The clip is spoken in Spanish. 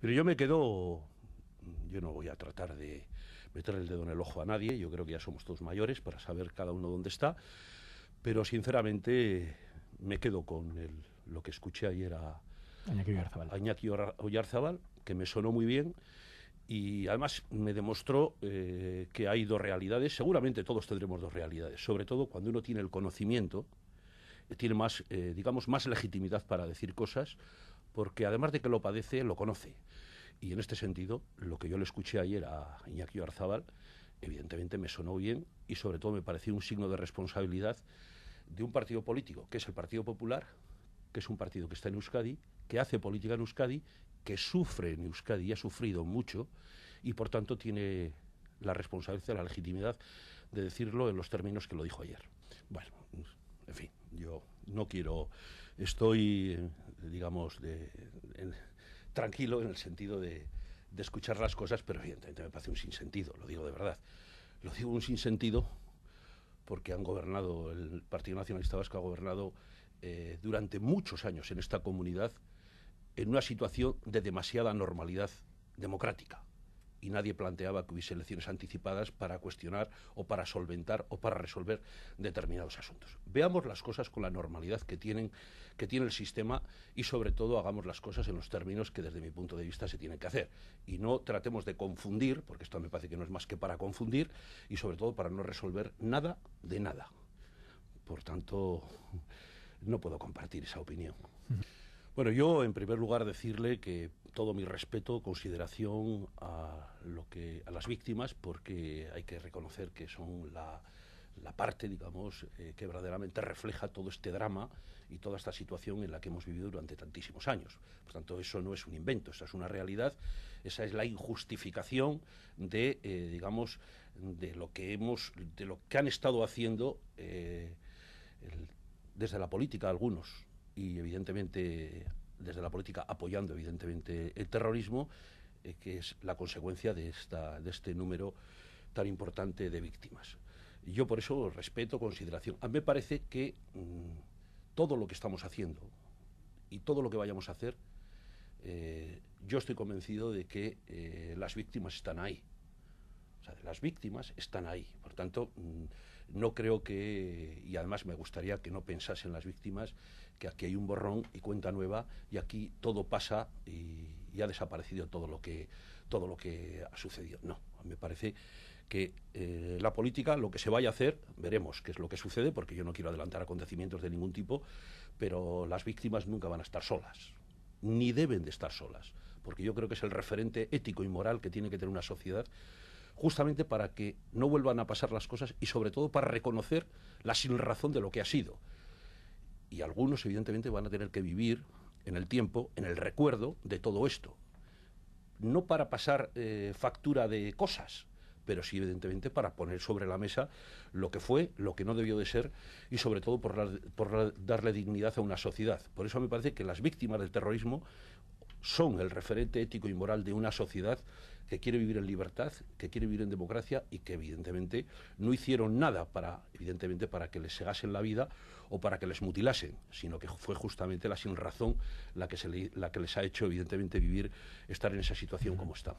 Pero yo me quedo, yo no voy a tratar de meter el dedo en el ojo a nadie, yo creo que ya somos todos mayores para saber cada uno dónde está, pero sinceramente me quedo con lo que escuché ayer a Añaki Oyarzabal. que me sonó muy bien y además me demostró eh, que hay dos realidades, seguramente todos tendremos dos realidades, sobre todo cuando uno tiene el conocimiento, tiene más, eh, digamos, más legitimidad para decir cosas porque además de que lo padece, lo conoce. Y en este sentido, lo que yo le escuché ayer a Iñaki Arzábal, evidentemente me sonó bien y sobre todo me pareció un signo de responsabilidad de un partido político, que es el Partido Popular, que es un partido que está en Euskadi, que hace política en Euskadi, que sufre en Euskadi y ha sufrido mucho y por tanto tiene la responsabilidad, la legitimidad de decirlo en los términos que lo dijo ayer. Bueno, en fin, yo no quiero, estoy digamos, tranquilo en el sentido de, escuchar las cosas, pero evidentemente me parece un sinsentido, lo digo de verdad. Lo digo un sinsentido porque han gobernado, el Partido Nacionalista Vasco ha gobernado eh, durante muchos años en esta comunidad en una situación de demasiada normalidad democrática y nadie planteaba que hubiese elecciones anticipadas para cuestionar o para solventar o para resolver determinados asuntos. Veamos las cosas con la normalidad que, tienen, que tiene el sistema y sobre todo hagamos las cosas en los términos que desde mi punto de vista se tienen que hacer y no tratemos de confundir, porque esto me parece que no es más que para confundir y sobre todo para no resolver nada de nada. Por tanto, no puedo compartir esa opinión. Mm. Bueno, yo en primer lugar decirle que todo mi respeto, consideración a lo que a las víctimas, porque hay que reconocer que son la, parte, digamos, eh, que verdaderamente refleja todo este drama y toda esta situación en la que hemos vivido durante tantísimos años. Por tanto, eso no es un invento, esa es una realidad, esa es la injustificación de, eh, digamos, de lo que hemos, de lo que han estado haciendo eh, desde la política algunos y evidentemente desde la política apoyando evidentemente el terrorismo, eh, que es la consecuencia de, esta, de este número tan importante de víctimas. Yo por eso respeto, consideración. A mí me parece que mm, todo lo que estamos haciendo y todo lo que vayamos a hacer, eh, yo estoy convencido de que eh, las víctimas están ahí las víctimas están ahí. Por tanto, mm, no creo que, y además me gustaría que no pensasen las víctimas, que aquí hay un borrón y cuenta nueva y aquí todo pasa y, ha desaparecido todo lo, que, todo lo que ha sucedido. No, me parece que eh, la política, lo que se vaya a hacer, veremos qué es lo que sucede, porque yo no quiero adelantar acontecimientos de ningún tipo, pero las víctimas nunca van a estar solas, ni deben de estar solas, porque yo creo que es el referente ético y moral que tiene que tener una sociedad justamente para que no vuelvan a pasar las cosas y sobre todo para reconocer la sinrazón de lo que ha sido. Y algunos evidentemente van a tener que vivir en el tiempo, en el recuerdo de todo esto. No para pasar eh, factura de cosas, pero sí evidentemente para poner sobre la mesa lo que fue, lo que no debió de ser y sobre todo por, darle dignidad a una sociedad. Por eso me parece que las víctimas del terrorismo son el referente ético y moral de una sociedad que quiere vivir en libertad, que quiere vivir en democracia y que evidentemente no hicieron nada para, evidentemente, para que les segasen la vida o para que les mutilasen, sino que fue justamente la sinrazón la que, la que les ha hecho, evidentemente, vivir, estar en esa situación como está.